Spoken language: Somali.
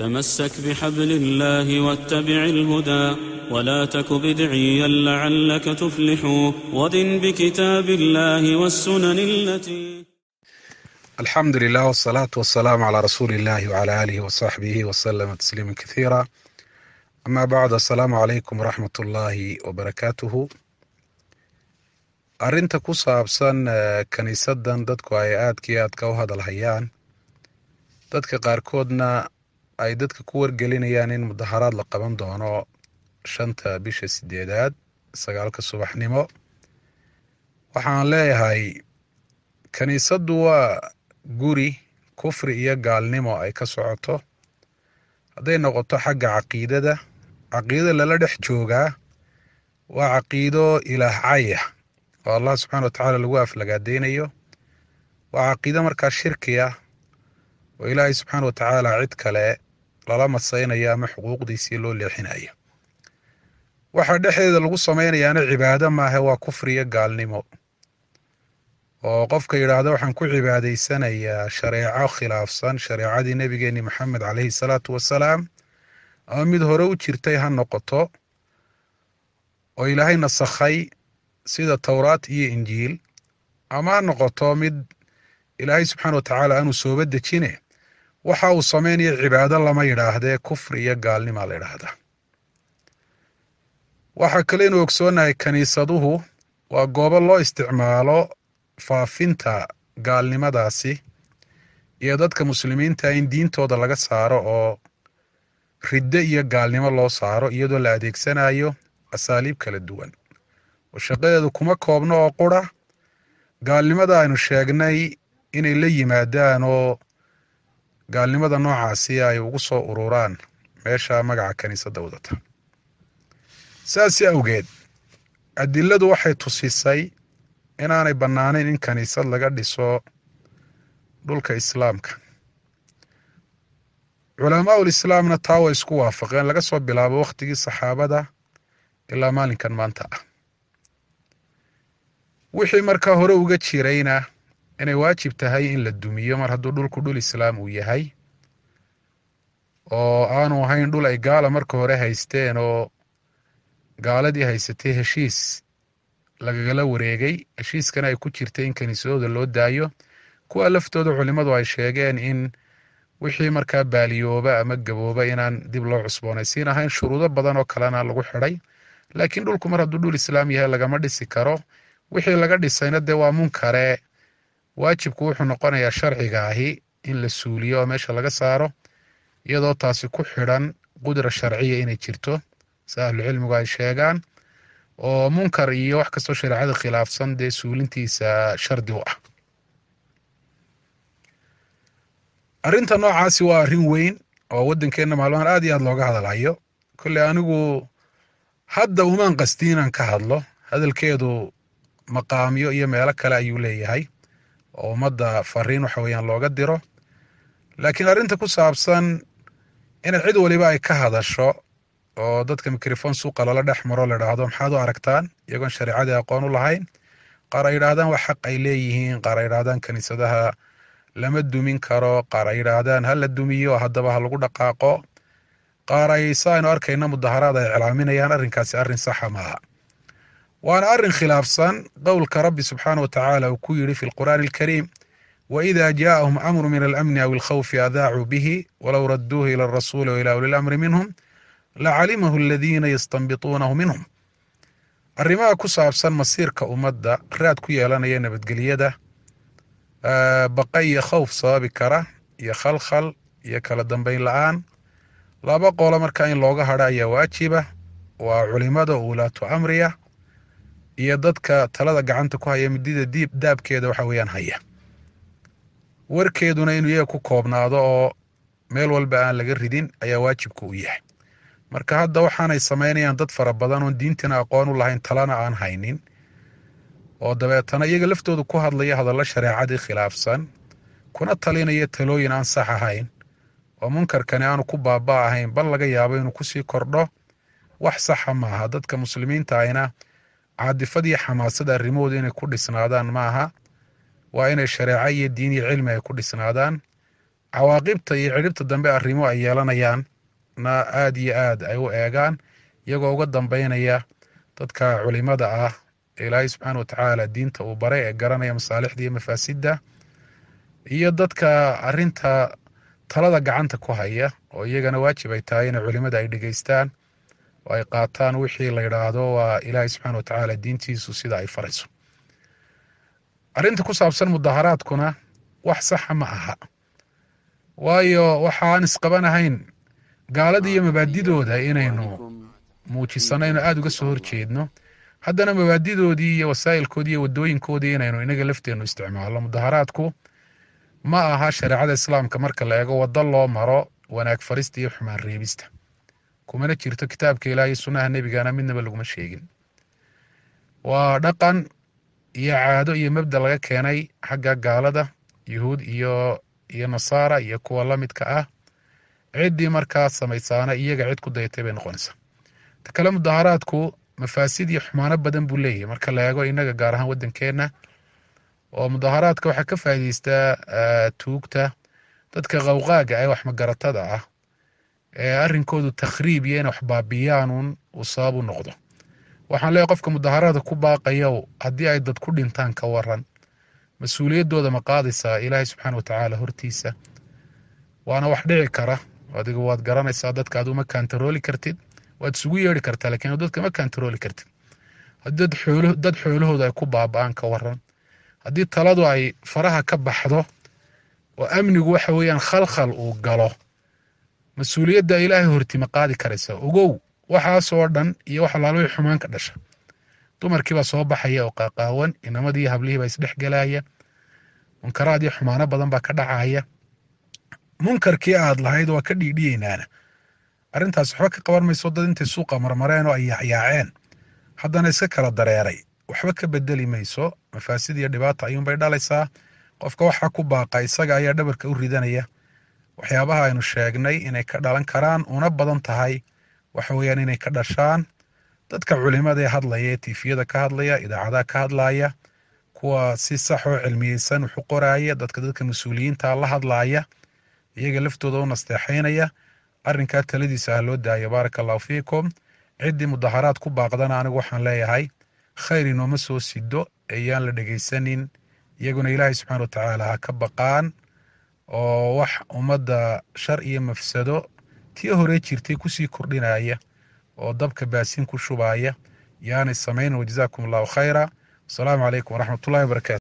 تمسك بحبل الله واتبع الهدى ولا تك بدعيا لعلك تفلح ودن بكتاب الله والسنن التي الحمد لله والصلاة والسلام على رسول الله وعلى آله وصحبه وسلم تسليما كثيرا أما بعد السلام عليكم ورحمة الله وبركاته arrinta ku saabsan kiniisaddan dadku ay aadkii aadka u hadalhayaan dadka qaarkoodna ay dadka ku wargelinayaan in mudaharaad la qaban doono shanta bisha sideedaad sagaalka subaxnimo waxaan leeyahay kiniisaddu waa guri kufri iyo gaalnimo ay ka socoto hadday noqoto xagga caqiidada caqiido lala dhex joogaa waa caqiido ilaah caya oo allah subxana wa tacaala lagu aflagaadaynayo waa caqiido markaa shirki ah oo ilaahay subxaana wa tacaala cid kale lala madsaynaya ama xuquuqdiisii loo leexinaya waxaa dhexdeeda lagu samaynayaana cibaado maaha waa kufri iyo gaalnimo oo qofka yidhaahda waxaan ku cibaadaysanayaa shareeco khilaafsan shareecadii nebigeenni maxamed calayhi salaatu wasalaam ama mid hore u jirtay ha noqoto oo ilaahay nasakhay sida towraat iyo injiil ama ha noqoto mid ilaahay subxaana wa tacaala aanuu sooba dejine waxa uu samaynaya cibaado lama yidhaahdee kufri iyo gaalnimaa la yidhaahdaa waxaa kale inuu ogsoonahay kaniisaduhu waa goobo loo isticmaalo faafinta gaalnimadaasi iyo dadka muslimiinta in diintooda laga saaro oo riddo iyo gaalnimo loo saaro iyadoo la adeegsanayo asaaliib kala duwan oo shaqadeedu kuma koobno oo qura gaalnimada aynu sheegnay inay la yimaadaan oo gaalnimada noocaasi ay ugu soo ururaan meesha magaca kaniisadda wadata saasi awgeed adiladu waxay tusisay inaanay bannaanayn in kaniisad laga dhiso dhulka islaamka culamaaul islaamna taa way isku waafaqeen laga soo bilaabo wakhtigii saxaabada ilaa maalinkan maanta ah wixii markaa hore uga jirayna inay waajib tahay in la dumiyo mar hadduu dhulku dhul islaam uu yahay oo aanu ahayn dhul ay gaala marka hore haysteen oo gaaladii haysatay heshiis lagagala wareegay heshiiskana ay ku jirtay in kaniisadooda loo daayo kuwa laftooda culimmadu ay sheegeen in wixii markaa baaliyooba ama gabooba inaan dib loo cusboonaysiin ahayn shuruudo badan oo kalena lagu xidhay laakiin dhulku mar hadduu dhul islaam yahay lagama dhisi karo wixii laga dhisayna dee waa munkare eh? waajibku wuxuu noqonayaa sharciga ahi in la suuliyo oo meesha laga saaro iyadoo taasi ku xidhan qudra sharciya inay jirto si ahlucilmigu ay sheegaan oo munkar iyo wax kastoo shareecada khilaafsan dee suulintiisa shardi u ah arrinta noocaasi waa arrin weyn oo waddankeenna maalmahan aad iyo aad looga hadalayo kolley anigu hadda umaan qasdi inaan ka hadlo hadalkeedu maqaamyo iyo meelo kale ayuu leeyahay oo ummadda fariin waxa weeyaan looga diro laakiin arrinta ku saabsan inaad cid waliba ay ka hadasho oo dadka mikrofon suuqa lala dhex maro la idhaahdo maxaad u aragtaan iyagoon shareicadii aqoon u lahayn qaar ay yidhaahdaan wax xaq ay leeyihiin qaar ay yidhaahdaan kaniisadaha lama dumin karo qaar ay yidhaahdaan ha la dumiyo haddaba ha lagu dhaqaaqo qaar ay sa aynu arkayna mudaharaad ay iclaaminayaan arrinkaasi arrin saxa ah maaha waana arin khilaafsan qowlka rabbi subxaana wa uu ku yidhi fi lqur'aani alkariim waida jaa'ahum amru min alamni aw alkhawfi adaacuu bihi walow raduuhu ila alrasuuli waila uli lamri minhum lacalimahu aladiina yastanbituunahu minhum arrimaha ku saabsan masiirka ummadda raad ku yeelanaya nabadgelyada baqa iyo khowf sababi kara iyo khalkhal iyo kala dambayn la'aan laba qolo markaa in looga hadha ayaa waajiba waa culimada uulaatu amriya iyo dadka talada gacanta ku haya midida diib daabkeeda waxa weeyaan haya warkeeduna inuu iyaga ku koobnaado oo meel walba aan laga ridin ayaa waajibka u yahay marka hadda waxaanay samaynayaan dad fara badan oon diintina aqoon u lahayn talana aan haynin oo dabeetana iyaga laftooda ku hadlaya hadallo shareecadii khilaafsan kuna talinaya talooyin aan sax ahayn oo munkarkani aanu ku baaba ahayn bal laga yaabo inuu kusii kordho wax saxa maaha dadka muslimiinta ahina caadifadiiyo xamaasada arrimahooda inay ku dhisnaadaan maaha waa inay shareeco iyo diin iyo cilmi ay ku dhisnaadaan cawaaqibta iyo cidhibta dambe arrimo ay yeelanayaan na aada iyo aad ay u eegaan iyagoo uga dambeynaya dadka culimada ah ee ilaahay subxaana watacaala diinta uu baray ee garanaya masaalixda iyo mafaasidda iyo dadka arinta talada gacanta ku haya oo iyagana waajib ay tahay inay culimada ay dhegeystaan oo ay qaataan wixii la yidhaahdo waa ilaahay subxaana wa diintiisu sida ay farayso arrinta ku saabsan mudaharaadkuna wax saxa ma aha waayo waxaan isqabanahayn isqaban iyo mabaadidooda inaynu muujisano aynu aada uga soo horjeedno haddana mabaadidoodii iyo wasaa'ilkoodii iyo wadooyinkoodii inaynu inaga lafteennu isticmaalno mudaharaadku ma aha shareecada islaamka marka la eego waddo loo maro wanaag farista iyo xumaan reebista kumana jirto kitaabka ilaah iyo sunnaha nebigana midnaba laguma sheegin waa dhaqan iyo caado iyo mabda laga keenay xagga gaalada yuhuud iyo iyo nasaara iyo kuwa la midka ah ciddii markaa samaysaana iyaga cid ku dayatay bay noqonaysaa ta kale mudaaharaadku mafaasid iyo xumaano badan buu leeyahay marka la eego innaga gaar ahaan waddankeenna oo mudaharaadka waxaa ka faaidaystaa tuugta dadka qawqaaga ee waxmagaratada ah arrinkoodu takhriib iyo inay wax baabiyaanuun uu sabab u noqdo waxaan leeyahay qofka mudaharaada ku baaqayaw haddii ay dad ku dhintaan ka waran mas-uuliyaddooda ma qaadaysaa ilaahay subxaana wa tacaala hortiisa waana wax dhici kara adigu waad garanaysaa dadka aduma kantarooli kartid waad isugu yeedhi kartaa lakiin dadka ma kantarooli kartid haddii dad xoolahooda ay ku baaba-aan ka waran haddii taladu ay faraha ka baxdo oo amnigu waxa weeyaan khalkhal uu galo mas-uuliyadda ilaahay horti ma qaadi karaysa ogow waxaasoo dhan iyo wax alaalihii xumaan ka dhasha dumarkiibaa soo baxaya oo qaaqaawan inamadii hablihii baa isdhex gelaaya munkaraad iyo xumaano badan baa ka dhacaya munkarkii aad lahayd waa ka dhiidhiyeynaana arrintaas waxba ka qaban mayso dad intay suuqa marmareen oo ay yaacyaaceen haddana iska kala dareeray waxba ka bedeli mayso mafaasid iyo dhibaata ayuunbay dhalaysaa qofka waxaa ku baaqa isaga ayaa dhabarka u ridanaya waxyaabaha aynu sheegnay inay ka dhalan karaan una badan tahay waxa weeyaan inay ka dhashaan dadka culimada ee hadlaya ee tifiyada ka hadlaya idaacadaha ka hadlaaya kuwa si sax oo cilmiyeysan wuxu qoraaya dadka dadka mas-uuliyiinta la hadlaaya iyaga laftooda u nasteexaynaya arrinkaa taladiisa ah loo daayo baaraka allahu fiikum ciddii mudaharaad ku baaqdana anigu waxaan leeyahay khayr inooma soo sido eeyaan la dhegaysanin iyaguna ilaahay subxaana watacaala ha ka baqaan oo wax ummadda shar iyo mafsado tii hore jirtay kusii kordhinaya oo dabka baasin ku shubaya yaanay samayn wajazakum allahu khayra wasalaamu calaykum waraxmatullahi wabarakaatu